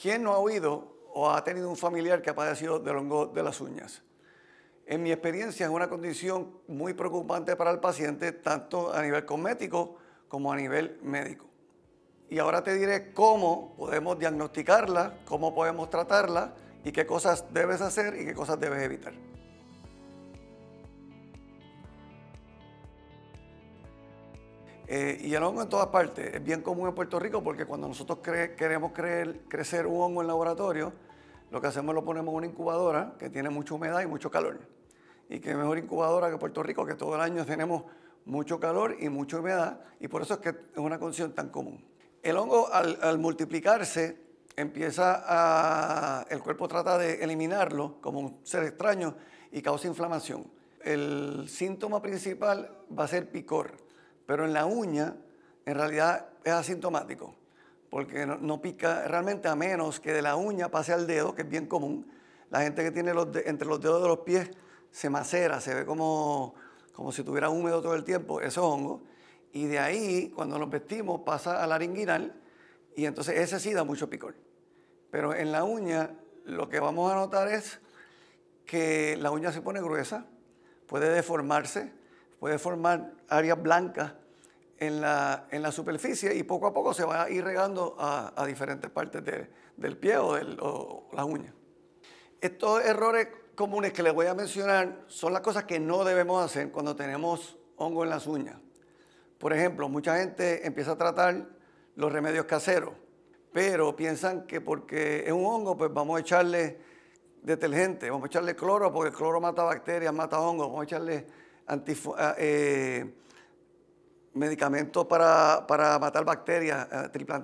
¿Quién no ha oído o ha tenido un familiar que ha padecido del hongo de las uñas? En mi experiencia es una condición muy preocupante para el paciente, tanto a nivel cosmético como a nivel médico. Y ahora te diré cómo podemos diagnosticarla, cómo podemos tratarla y qué cosas debes hacer y qué cosas debes evitar. Eh, y el hongo en todas partes. Es bien común en Puerto Rico porque cuando nosotros queremos creer, crecer un hongo en laboratorio, lo que hacemos lo ponemos en una incubadora que tiene mucha humedad y mucho calor. Y qué mejor incubadora que Puerto Rico, que todo el año tenemos mucho calor y mucha humedad, y por eso es que es una condición tan común. El hongo al, al multiplicarse empieza a... el cuerpo trata de eliminarlo como un ser extraño y causa inflamación. El síntoma principal va a ser picor pero en la uña, en realidad es asintomático, porque no, pica realmente a menos que de la uña pase al dedo, que es bien común. La gente que tiene los entre los dedos de los pies se macera, se ve como, como si tuviera húmedo todo el tiempo, esos es hongo. Y de ahí, cuando nos vestimos, pasa al laringuinal y entonces ese sí da mucho picor. Pero en la uña lo que vamos a notar es que la uña se pone gruesa, puede deformarse, puede formar áreas blancas en la, en la, superficie y poco a poco se va a ir regando a, diferentes partes de, del pie o, de la las uñas. Estos errores comunes que les voy a mencionar son las cosas que no debemos hacer cuando tenemos hongo en las uñas. Por ejemplo, mucha gente empieza a tratar los remedios caseros, pero piensan que porque es un hongo, pues vamos a echarle detergente, vamos a echarle cloro, porque el cloro mata bacterias, mata hongos, vamos a echarle anti ah, eh, medicamentos para, matar bacterias, eh, triple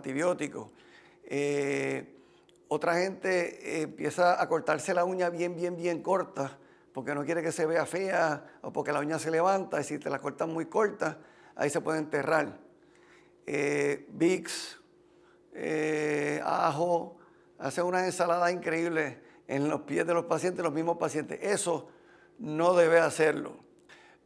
eh, otra gente eh, empieza a cortarse la uña bien, bien, bien corta, porque no quiere que se vea fea o porque la uña se levanta, y si te la cortan muy corta, ahí se puede enterrar. Bix, ajo, hace una ensalada increíble en los pies de los pacientes, los mismos pacientes. Eso no debe hacerlo.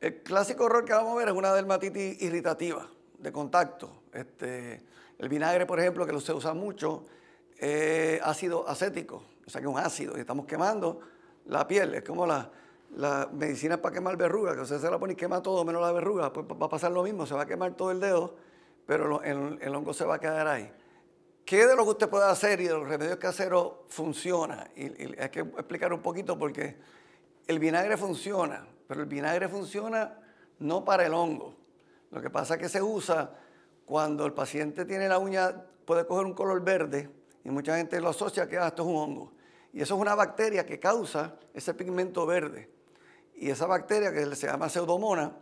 El clásico error que vamos a ver es una dermatitis irritativa, de contacto. Este, el vinagre, por ejemplo, que se usa mucho, es eh, ácido acético, o sea que es un ácido, y estamos quemando la piel. Es como la, medicina para quemar verrugas, que usted se la pone y quema todo menos la verruga, pues va a pasar lo mismo, se va a quemar todo el dedo, pero el, hongo se va a quedar ahí. ¿Qué de lo que usted puede hacer y de los remedios caseros funciona? Y, y hay que explicar un poquito porque el vinagre funciona, pero el vinagre funciona no para el hongo. Lo que pasa es que se usa cuando el paciente tiene la uña, puede coger un color verde y mucha gente lo asocia que ah, esto es un hongo. Y eso es una bacteria que causa ese pigmento verde. Y esa bacteria que se llama pseudomona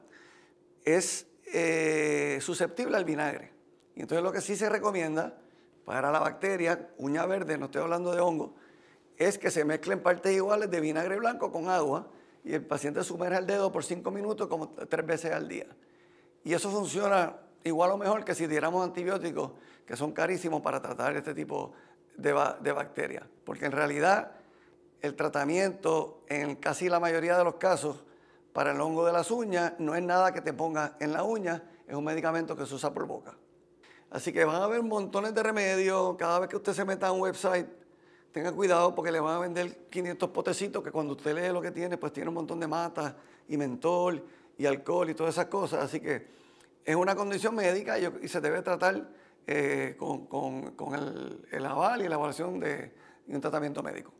es eh, susceptible al vinagre. Y entonces lo que sí se recomienda para la bacteria, uña verde, no estoy hablando de hongo, es que se mezclen partes iguales de vinagre blanco con agua y el paciente sumerge el dedo por cinco minutos como tres veces al día. Y eso funciona igual o mejor que si diéramos antibióticos, que son carísimos para tratar este tipo de, de bacterias. Porque en realidad el tratamiento en casi la mayoría de los casos para el hongo de las uñas no es nada que te ponga en la uña, es un medicamento que se usa por boca. Así que van a haber montones de remedios. Cada vez que usted se meta a un website tenga cuidado porque le van a vender 500 potecitos que cuando usted lee lo que tiene, pues tiene un montón de matas y mentol y alcohol y todas esas cosas. Así que es una condición médica y, se debe tratar eh, con, el, aval y la evaluación de un tratamiento médico.